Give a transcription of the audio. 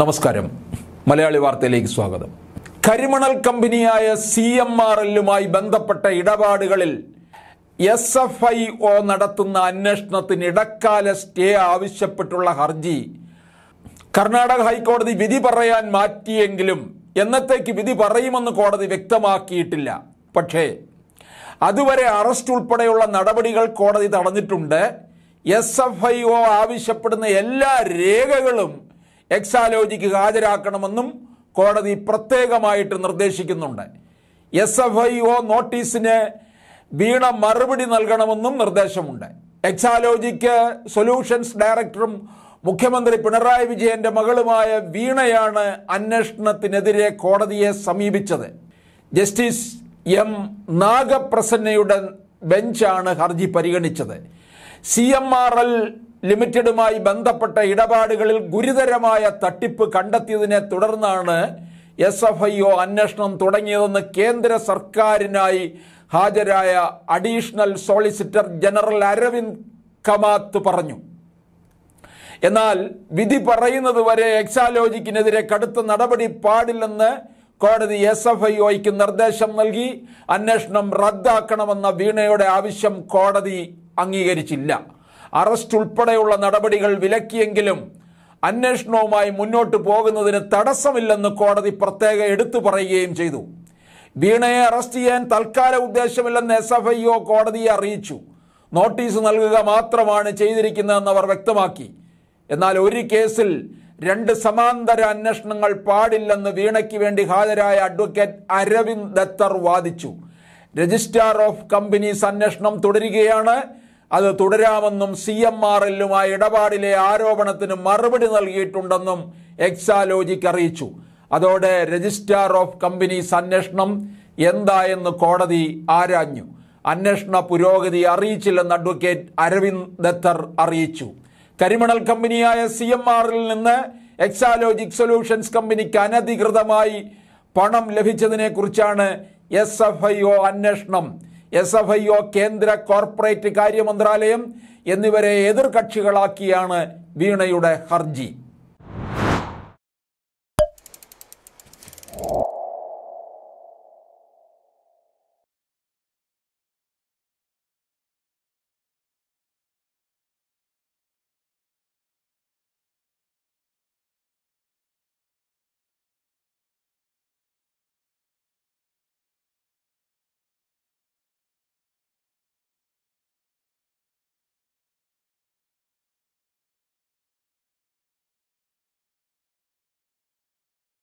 നമസ്കാരം മലയാളി വാർത്തയിലേക്ക് സ്വാഗതം കരിമണൽ കമ്പനിയായ സി എം ആർ എല്ലുമായി ബന്ധപ്പെട്ട ഇടപാടുകളിൽ എസ് എഫ് ഐ ഒ നടത്തുന്ന അന്വേഷണത്തിന് ഇടക്കാല സ്റ്റേ ആവശ്യപ്പെട്ടുള്ള ഹർജി കർണാടക ഹൈക്കോടതി വിധി പറയാൻ മാറ്റിയെങ്കിലും എന്നത്തേക്ക് വിധി പറയുമെന്ന് കോടതി വ്യക്തമാക്കിയിട്ടില്ല പക്ഷേ അതുവരെ അറസ്റ്റ് ഉൾപ്പെടെയുള്ള നടപടികൾ കോടതി തടഞ്ഞിട്ടുണ്ട് എസ് എഫ് ഐ ഒ ആവശ്യപ്പെടുന്ന എല്ലാ രേഖകളും എക്സാലോജിക്ക് ഹാജരാക്കണമെന്നും കോടതി പ്രത്യേകമായിട്ട് നിർദ്ദേശിക്കുന്നുണ്ട് എസ് എഫ് ഐ ഒ നോട്ടീസിന് വീണ മറുപടി നൽകണമെന്നും നിർദ്ദേശമുണ്ട് എക്സാലോജിക്ക് സൊല്യൂഷൻസ് ഡയറക്ടറും മുഖ്യമന്ത്രി പിണറായി വിജയന്റെ മകളുമായ വീണയാണ് അന്വേഷണത്തിനെതിരെ കോടതിയെ സമീപിച്ചത് ജസ്റ്റിസ് എം നാഗപ്രസന്നയുടെ ബെഞ്ചാണ് ഹർജി പരിഗണിച്ചത് സി എം ആർ എൽ ലിമിറ്റഡുമായി ബന്ധപ്പെട്ട ഇടപാടുകളിൽ ഗുരുതരമായ തട്ടിപ്പ് കണ്ടെത്തിയതിനെ തുടർന്നാണ് എസ് എഫ് ഐ ഒ അന്വേഷണം തുടങ്ങിയതെന്ന് കേന്ദ്ര സർക്കാരിനായി ഹാജരായ additional solicitor general Aravind Kamath പറഞ്ഞു എന്നാൽ വിധി പറയുന്നത് വരെ എക്സാലോജിക്കിനെതിരെ കടുത്ത നടപടി പാടില്ലെന്ന് കോടതി എസ് എഫ് ഐ ഒയ്ക്ക് നിർദ്ദേശം നൽകി അന്വേഷണം റദ്ദാക്കണമെന്ന വീണയുടെ ആവശ്യം കോടതി അംഗീകരിച്ചില്ല അറസ്റ്റ് ഉൾപ്പെടെയുള്ള നടപടികൾ വിലക്കിയെങ്കിലും അന്വേഷണവുമായി മുന്നോട്ട് പോകുന്നതിന് തടസ്സമില്ലെന്ന് കോടതി പ്രത്യേക എടുത്തു പറയുകയും ചെയ്തു വീണയെ അറസ്റ്റ് ചെയ്യാൻ തൽക്കാല ഉദ്ദേശമില്ലെന്ന് എസ് എഫ് ഐ ഒ കോടതിയെ അറിയിച്ചു നോട്ടീസ് നൽകുക മാത്രമാണ് ചെയ്തിരിക്കുന്നതെന്ന് അവർ വ്യക്തമാക്കി എന്നാൽ ഒരു കേസിൽ രണ്ട് സമാന്തര അന്വേഷണങ്ങൾ പാടില്ലെന്ന് വീണയ്ക്ക് വേണ്ടി ഹാജരായ അഡ്വക്കേറ്റ് അരവിന്ദ് ദത്തർ വാദിച്ചു രജിസ്ട്രാർ ഓഫ് കമ്പനീസ് അന്വേഷണം തുടരുകയാണ് അത് തുടരാമെന്നും സി എം ആർ എല്ലുമായി ഇടപാടിലെ ആരോപണത്തിന് മറുപടി നൽകിയിട്ടുണ്ടെന്നും എക്സാലോജിക്ക് അറിയിച്ചു അതോടെ രജിസ്ട്രാർ ഓഫ് കമ്പനീസ് അന്വേഷണം എന്തായെന്ന് കോടതി ആരാഞ്ഞു അന്വേഷണ പുരോഗതി അറിയിച്ചില്ലെന്ന് അഡ്വക്കേറ്റ് അരവിന്ദ് ദത്തർ അറിയിച്ചു കരിമണൽ കമ്പനിയായ സി എം ആറിൽ നിന്ന് എക്സാലോജിക് സൊല്യൂഷൻസ് കമ്പനിക്ക് അനധികൃതമായി പണം ലഭിച്ചതിനെക്കുറിച്ചാണ് എസ് എഫ് ഐ ഒ അന്വേഷണം എസ് എഫ് ഐ ഒ കേന്ദ്ര കോർപ്പറേറ്റ് കാര്യ മന്ത്രാലയം എന്നിവരെ എതിർകക്ഷികളാക്കിയാണ് വീണയുടെ ഹർജി